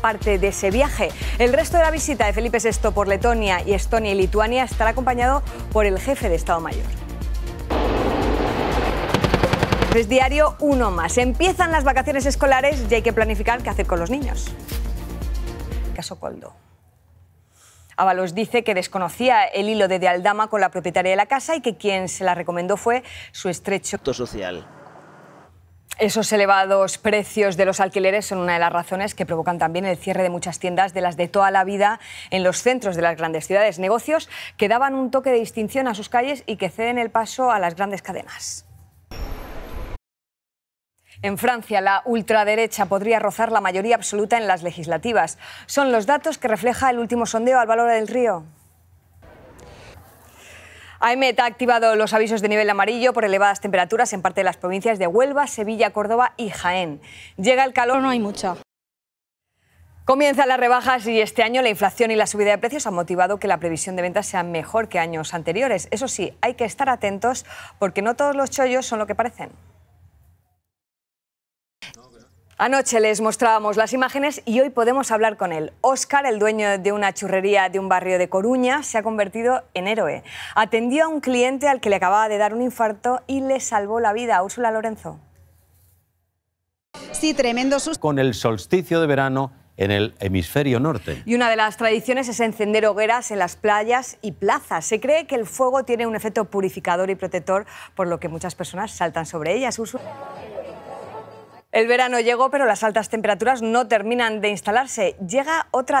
parte de ese viaje. El resto de la visita de Felipe VI por Letonia y Estonia y Lituania estará acompañado por el jefe de Estado Mayor. Es diario uno más. Empiezan las vacaciones escolares y hay que planificar qué hacer con los niños. Caso Coldo. Ábalos dice que desconocía el hilo de, de con la propietaria de la casa y que quien se la recomendó fue su estrecho... ...social esos elevados precios de los alquileres son una de las razones que provocan también el cierre de muchas tiendas de las de toda la vida en los centros de las grandes ciudades, negocios que daban un toque de distinción a sus calles y que ceden el paso a las grandes cadenas. En Francia, la ultraderecha podría rozar la mayoría absoluta en las legislativas. Son los datos que refleja el último sondeo al valor del río. AEMET ha activado los avisos de nivel amarillo por elevadas temperaturas en parte de las provincias de Huelva, Sevilla, Córdoba y Jaén. Llega el calor. No hay mucha. Comienzan las rebajas y este año la inflación y la subida de precios han motivado que la previsión de ventas sea mejor que años anteriores. Eso sí, hay que estar atentos porque no todos los chollos son lo que parecen. Anoche les mostrábamos las imágenes y hoy podemos hablar con él. Óscar, el dueño de una churrería de un barrio de Coruña, se ha convertido en héroe. Atendió a un cliente al que le acababa de dar un infarto y le salvó la vida Úrsula Lorenzo. Sí, tremendo susto. Con el solsticio de verano en el hemisferio norte. Y una de las tradiciones es encender hogueras en las playas y plazas. Se cree que el fuego tiene un efecto purificador y protector, por lo que muchas personas saltan sobre ellas. El verano llegó, pero las altas temperaturas no terminan de instalarse. Llega otra